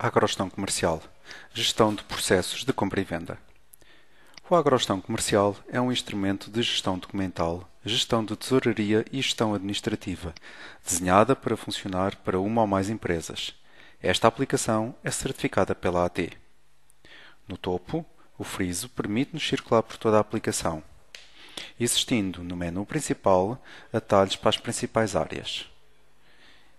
Agrogestão Comercial Gestão de processos de compra e venda. O Agrogestão Comercial é um instrumento de gestão documental, gestão de tesouraria e gestão administrativa, desenhada para funcionar para uma ou mais empresas. Esta aplicação é certificada pela AT. No topo, o friso permite-nos circular por toda a aplicação, existindo no menu principal atalhos para as principais áreas.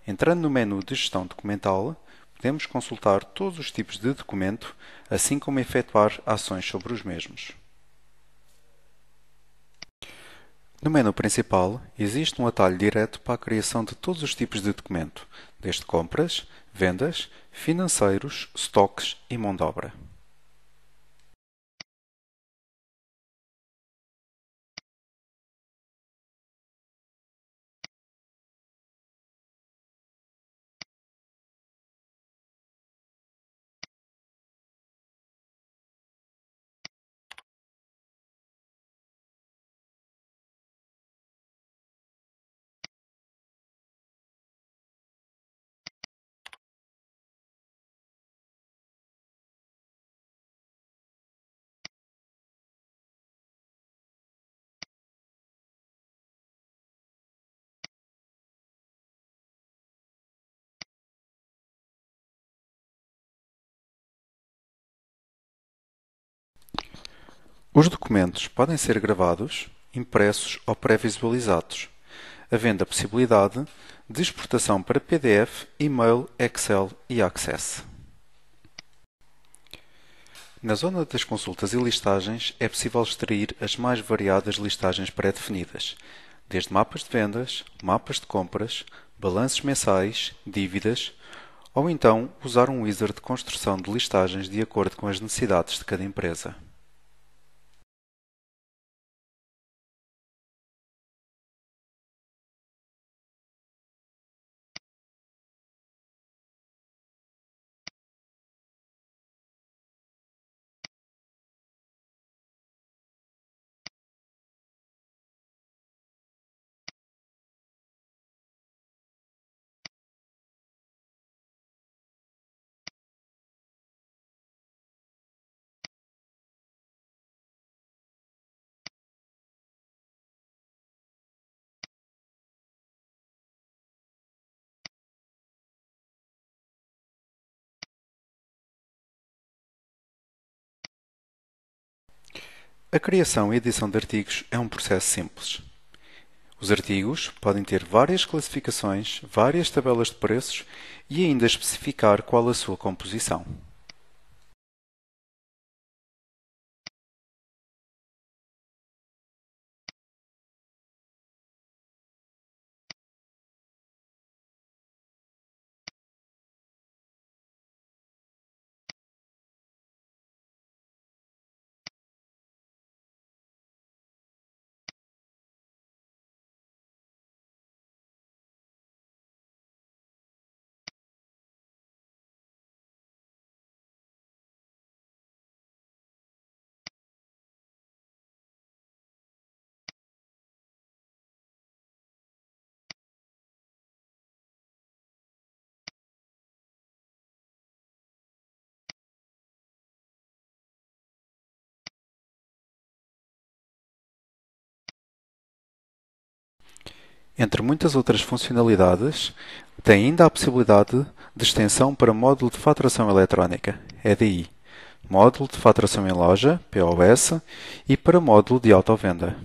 Entrando no menu de gestão documental, podemos consultar todos os tipos de documento, assim como efetuar ações sobre os mesmos. No menu principal, existe um atalho direto para a criação de todos os tipos de documento, desde compras, vendas, financeiros, estoques e mão de obra. Os documentos podem ser gravados, impressos ou pré-visualizados, havendo a possibilidade de exportação para PDF, e-mail, Excel e Access. Na zona das consultas e listagens é possível extrair as mais variadas listagens pré-definidas, desde mapas de vendas, mapas de compras, balanços mensais, dívidas, ou então usar um wizard de construção de listagens de acordo com as necessidades de cada empresa. A criação e edição de artigos é um processo simples. Os artigos podem ter várias classificações, várias tabelas de preços e ainda especificar qual a sua composição. Entre muitas outras funcionalidades, tem ainda a possibilidade de extensão para módulo de faturação eletrónica, EDI, módulo de faturação em loja, POS, e para módulo de autovenda.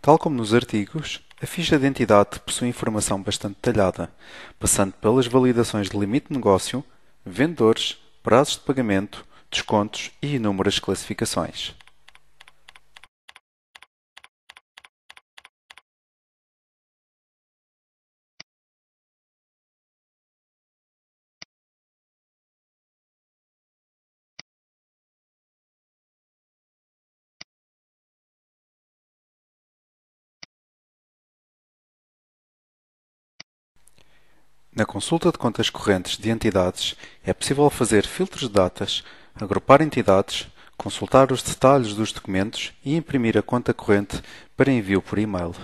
Tal como nos artigos, a ficha de identidade possui informação bastante detalhada, passando pelas validações de limite de negócio vendedores, prazos de pagamento, descontos e inúmeras classificações. Na consulta de contas correntes de entidades é possível fazer filtros de datas, agrupar entidades, consultar os detalhes dos documentos e imprimir a conta corrente para envio por e-mail.